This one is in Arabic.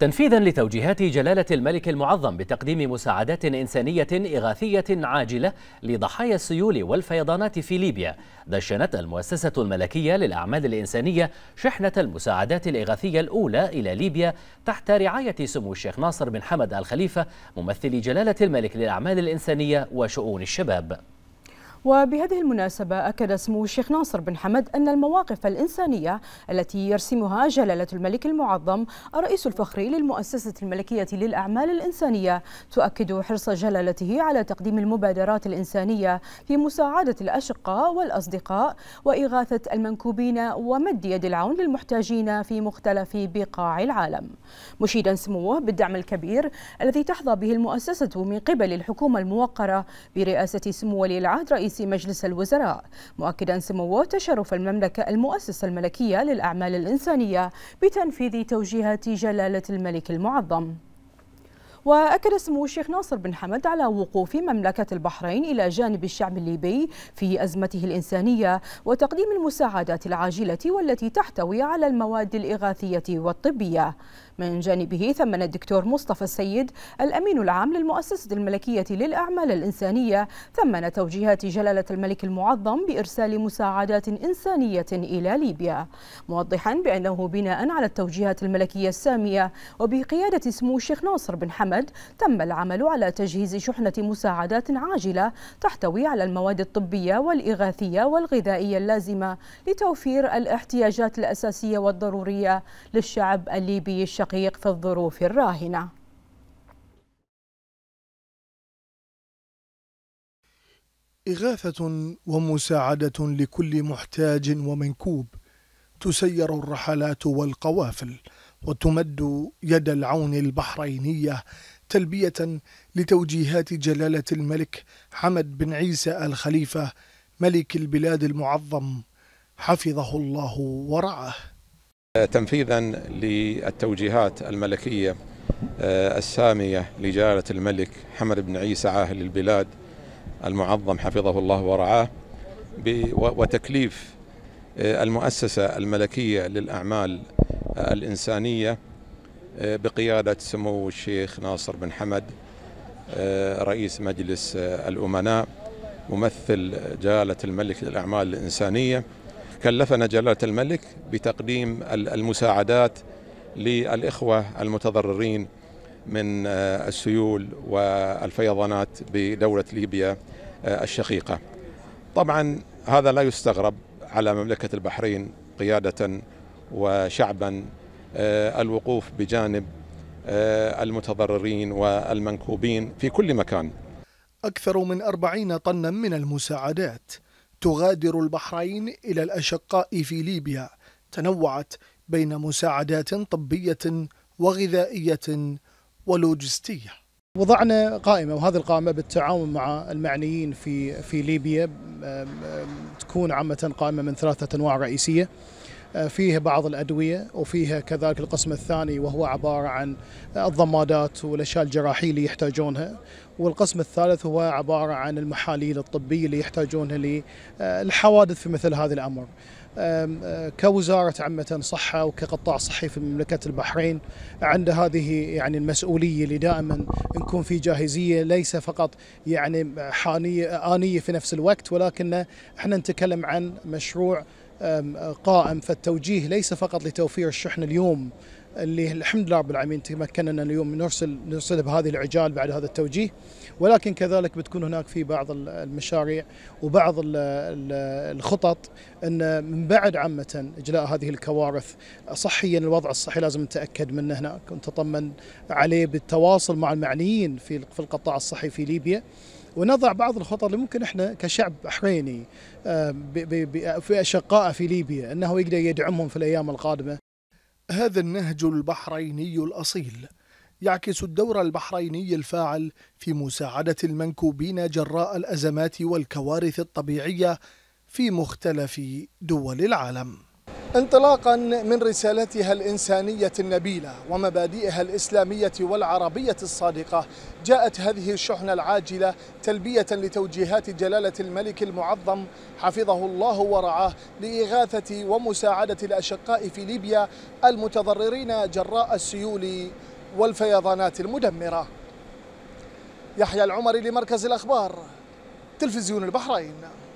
تنفيذا لتوجيهات جلالة الملك المعظم بتقديم مساعدات إنسانية إغاثية عاجلة لضحايا السيول والفيضانات في ليبيا دشنت المؤسسة الملكية للأعمال الإنسانية شحنة المساعدات الإغاثية الأولى إلى ليبيا تحت رعاية سمو الشيخ ناصر بن حمد الخليفة ممثل جلالة الملك للأعمال الإنسانية وشؤون الشباب وبهذه المناسبة أكد سمو الشيخ ناصر بن حمد أن المواقف الإنسانية التي يرسمها جلالة الملك المعظم الرئيس الفخري للمؤسسة الملكية للأعمال الإنسانية تؤكد حرص جلالته على تقديم المبادرات الإنسانية في مساعدة الأشقاء والأصدقاء وإغاثة المنكوبين ومد يد العون للمحتاجين في مختلف بقاع العالم مشيدا سموه بالدعم الكبير الذي تحظى به المؤسسة من قبل الحكومة الموقرة برئاسة سمو ولي العهد رئيس رئيس مجلس الوزراء مؤكدا سموه تشرف المملكة المؤسسة الملكية للأعمال الإنسانية بتنفيذ توجيهات جلالة الملك المعظم وأكد سمو الشيخ ناصر بن حمد على وقوف مملكة البحرين إلى جانب الشعب الليبي في أزمته الإنسانية وتقديم المساعدات العاجلة والتي تحتوي على المواد الإغاثية والطبية من جانبه ثمن الدكتور مصطفى السيد الأمين العام للمؤسسة الملكية للأعمال الإنسانية ثمن توجيهات جلالة الملك المعظم بإرسال مساعدات إنسانية إلى ليبيا موضحا بأنه بناء على التوجيهات الملكية السامية وبقيادة سمو الشيخ ناصر بن حمد تم العمل على تجهيز شحنة مساعدات عاجلة تحتوي على المواد الطبية والإغاثية والغذائية اللازمة لتوفير الاحتياجات الأساسية والضرورية للشعب الليبي الشقيق الدقيق في الظروف الراهنة إغاثة ومساعدة لكل محتاج ومنكوب تسير الرحلات والقوافل وتمد يد العون البحرينية تلبية لتوجيهات جلالة الملك حمد بن عيسى الخليفة ملك البلاد المعظم حفظه الله ورعاه تنفيذا للتوجيهات الملكية آه، السامية لجلالة الملك حمد بن عيسى عاهل البلاد المعظم حفظه الله ورعاه وتكليف آه، المؤسسة الملكية للأعمال آه، الإنسانية بقيادة سمو الشيخ ناصر بن حمد رئيس مجلس الأمناء ممثل جلالة الملك للأعمال الإنسانية كلفنا جلالة الملك بتقديم المساعدات للإخوة المتضررين من آه، السيول والفيضانات بدولة ليبيا آه، الشقيقة طبعا هذا لا يستغرب على مملكة البحرين قيادة وشعبا آه، الوقوف بجانب المتضررين والمنكوبين في كل مكان أكثر من أربعين طنا من المساعدات تغادر البحرين إلى الأشقاء في ليبيا تنوعت بين مساعدات طبية وغذائية ولوجستية وضعنا قائمة وهذه القائمة بالتعاون مع المعنيين في في ليبيا تكون عامة قائمة من ثلاثة أنواع رئيسية فيه بعض الأدوية وفيها كذلك القسم الثاني وهو عبارة عن الضمادات والأشياء الجراحية اللي يحتاجونها والقسم الثالث هو عبارة عن المحاليل الطبية اللي يحتاجونها للحوادث آه، في مثل هذا الأمر آه، كوزارة عامة صحة وكقطاع صحي في مملكة البحرين عند هذه يعني المسؤولية اللي دائما نكون في جاهزية ليس فقط يعني حانية آنية في نفس الوقت ولكن احنا نتكلم عن مشروع قائم فالتوجيه ليس فقط لتوفير الشحن اليوم اللي الحمد لله رب العالمين تمكننا اليوم نرسل نرسله بهذه العجال بعد هذا التوجيه ولكن كذلك بتكون هناك في بعض المشاريع وبعض الخطط ان من بعد عامه اجلاء هذه الكوارث صحيا الوضع الصحي لازم نتاكد منه هناك ونتطمن عليه بالتواصل مع المعنيين في القطاع الصحي في ليبيا ونضع بعض الخطط اللي ممكن احنا كشعب بحريني في اشقائه في ليبيا انه يقدر يدعمهم في الايام القادمه. هذا النهج البحريني الاصيل يعكس الدور البحريني الفاعل في مساعده المنكوبين جراء الازمات والكوارث الطبيعيه في مختلف دول العالم. انطلاقا من رسالتها الإنسانية النبيلة ومبادئها الإسلامية والعربية الصادقة جاءت هذه الشحنة العاجلة تلبية لتوجيهات جلالة الملك المعظم حفظه الله ورعاه لإغاثة ومساعدة الأشقاء في ليبيا المتضررين جراء السيول والفيضانات المدمرة يحيى العمري لمركز الأخبار تلفزيون البحرين